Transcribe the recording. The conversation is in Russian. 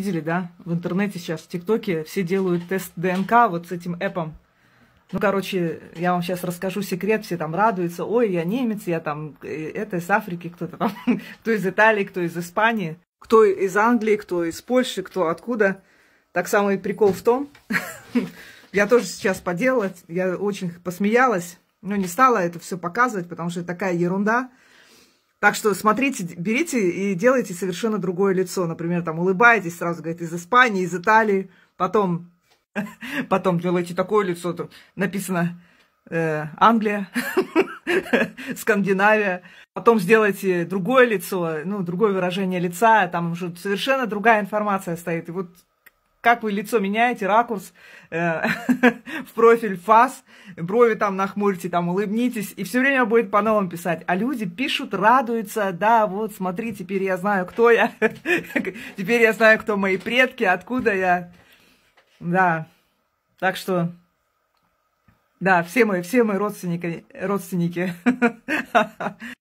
Видели, да? В интернете сейчас, в ТикТоке все делают тест ДНК вот с этим эпом. Ну, короче, я вам сейчас расскажу секрет, все там радуются. Ой, я немец, я там, э, это из Африки кто-то там, кто из Италии, кто из Испании, кто из Англии, кто из Польши, кто откуда. Так самый прикол в том, я тоже сейчас поделала, я очень посмеялась, но не стала это все показывать, потому что такая ерунда – так что смотрите, берите и делайте совершенно другое лицо. Например, там улыбаетесь, сразу говорит, из Испании, из Италии. Потом, потом делайте такое лицо, то написано э, Англия, Скандинавия. Потом сделайте другое лицо, ну, другое выражение лица, там уже совершенно другая информация стоит. И вот как вы лицо меняете, ракурс э, в профиль, фас, брови там нахмурьте, там улыбнитесь, и все время будет по новым писать. А люди пишут, радуются, да, вот смотри, теперь я знаю, кто я, теперь я знаю, кто мои предки, откуда я. Да, так что, да, все мои, все мои родственники, родственники.